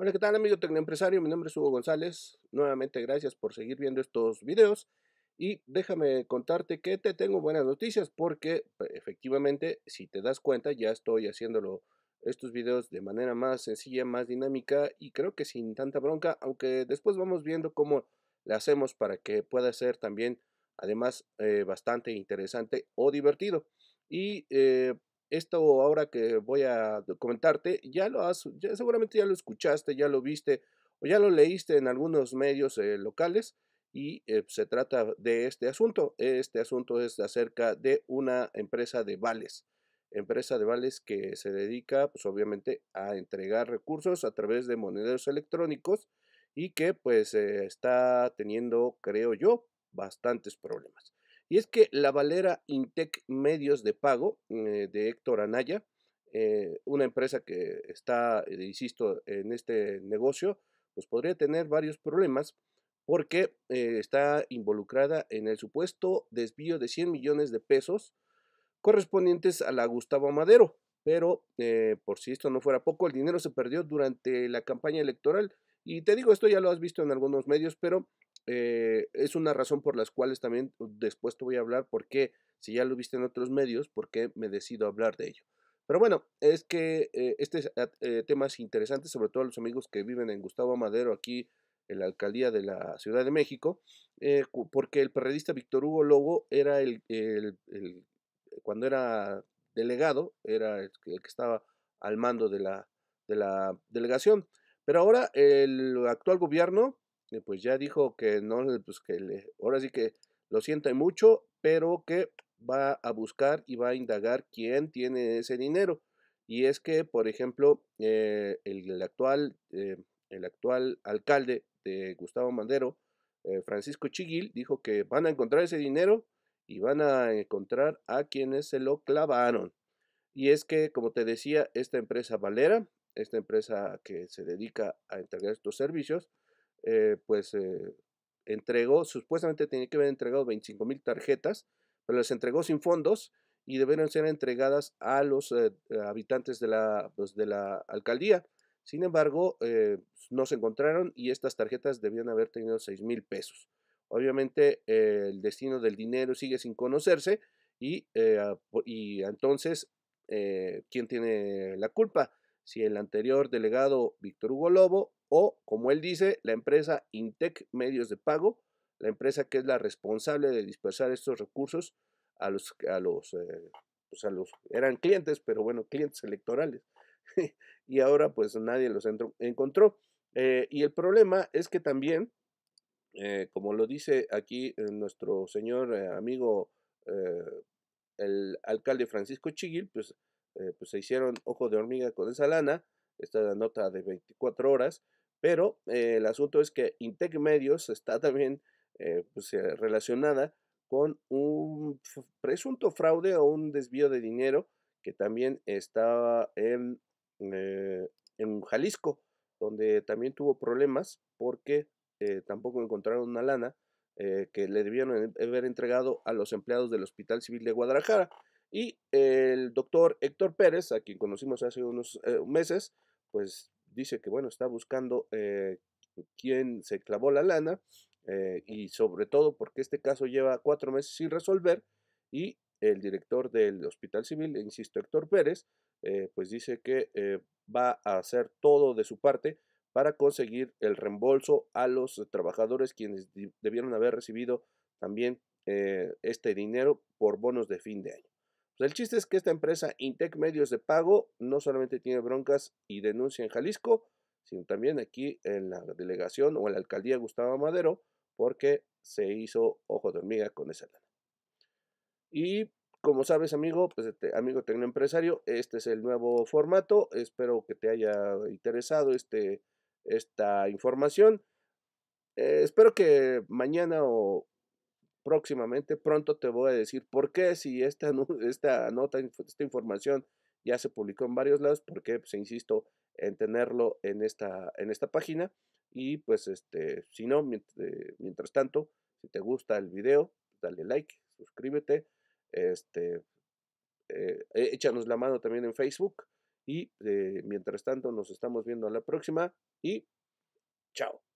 Hola, ¿qué tal amigo tecnoempresario? Mi nombre es Hugo González. Nuevamente gracias por seguir viendo estos videos y déjame contarte que te tengo buenas noticias porque efectivamente, si te das cuenta, ya estoy haciéndolo estos videos de manera más sencilla, más dinámica y creo que sin tanta bronca, aunque después vamos viendo cómo lo hacemos para que pueda ser también además eh, bastante interesante o divertido. Y eh, esto ahora que voy a comentarte, ya lo has, seguramente ya lo escuchaste, ya lo viste o ya lo leíste en algunos medios eh, locales y eh, se trata de este asunto. Este asunto es acerca de una empresa de vales, empresa de vales que se dedica pues obviamente a entregar recursos a través de monederos electrónicos y que pues eh, está teniendo, creo yo, bastantes problemas. Y es que la Valera Intec Medios de Pago eh, de Héctor Anaya, eh, una empresa que está, eh, insisto, en este negocio, pues podría tener varios problemas porque está involucrada en el supuesto desvío de 100 millones de pesos correspondientes a la Gustavo Madero. Pero por si esto no fuera poco, el dinero se perdió durante la campaña electoral. Y te digo, esto ya lo has visto en algunos medios, pero eh, es una razón por las cuales también uh, después te voy a hablar por qué, si ya lo viste en otros medios, por qué me decido hablar de ello. Pero bueno, es que eh, este ah, eh, tema es interesante, sobre todo a los amigos que viven en Gustavo Madero, aquí en la alcaldía de la Ciudad de México, porque el periodista Víctor Hugo Lobo era el, cuando era delegado, era el, que estaba al mando de la, de la delegación. Pero ahora el actual gobierno pues ya dijo que no, pues que ahora sí que lo siente mucho, pero que va a buscar y va a indagar quién tiene ese dinero. Y es que, por ejemplo, eh, el, actual, eh, el actual alcalde de Gustavo Mandero, eh, Francisco Chiguil, dijo que van a encontrar ese dinero y van a encontrar a quienes se lo clavaron. Y es que, como te decía, esta empresa Valera, esta empresa que se dedica a entregar estos servicios, eh, pues eh, entregó, supuestamente tenía que haber entregado 25 mil tarjetas, pero las entregó sin fondos y debieron ser entregadas a los eh, habitantes de la, pues, de la alcaldía. Sin embargo, no se encontraron y estas tarjetas debían haber tenido 6 mil pesos. Obviamente el destino del dinero sigue sin conocerse y, y entonces, ¿quién tiene la culpa? Si el anterior delegado Víctor Hugo Lobo o, como él dice, la empresa Intec Medios de Pago, la empresa que es la responsable de dispersar estos recursos a los, a los, eh, pues, a los eran clientes, pero bueno, clientes electorales. y ahora pues nadie los encontró. Eh, y el problema es que también, eh, como lo dice aquí nuestro señor amigo, el alcalde Francisco Chiguil, pues, pues se hicieron ojo de hormiga con esa lana esta nota de 24 horas, pero eh, el asunto es que Intec Medios está también eh, pues, eh, relacionada con un presunto fraude o un desvío de dinero que también estaba en, en Jalisco, donde también tuvo problemas porque tampoco encontraron una lana que le debieron haber entregado a los empleados del Hospital Civil de Guadalajara. Y el doctor Héctor Pérez, a quien conocimos hace unos eh, meses, pues dice que bueno, está buscando eh, quién se clavó la lana eh, y sobre todo porque este caso lleva cuatro meses sin resolver y el director del Hospital Civil, insisto, Héctor Pérez, pues dice que va a hacer todo de su parte para conseguir el reembolso a los trabajadores quienes debieron haber recibido también este dinero por bonos de fin de año. Pues, el chiste es que esta empresa Intec Medios de Pago no solamente tiene broncas y denuncia en Jalisco, sino también aquí en la delegación o en la alcaldía Gustavo Madero, porque se hizo ojo de hormiga con esa lana. Y como sabes, amigo, pues este, amigo tecnoempresario, este es el nuevo formato. Espero que te haya interesado este, esta información. Eh, espero que mañana o próximamente. Pronto te voy a decir por qué, si esta, esta nota, esta información ya se publicó en varios lados, porque pues, se insisto en tenerlo en esta, en esta página. Y pues este, si no, mientras, eh, tanto, si te gusta el video, dale like, suscríbete, este, eh, eh, échanos la mano también en Facebook. Y mientras tanto, nos estamos viendo a la próxima y chao.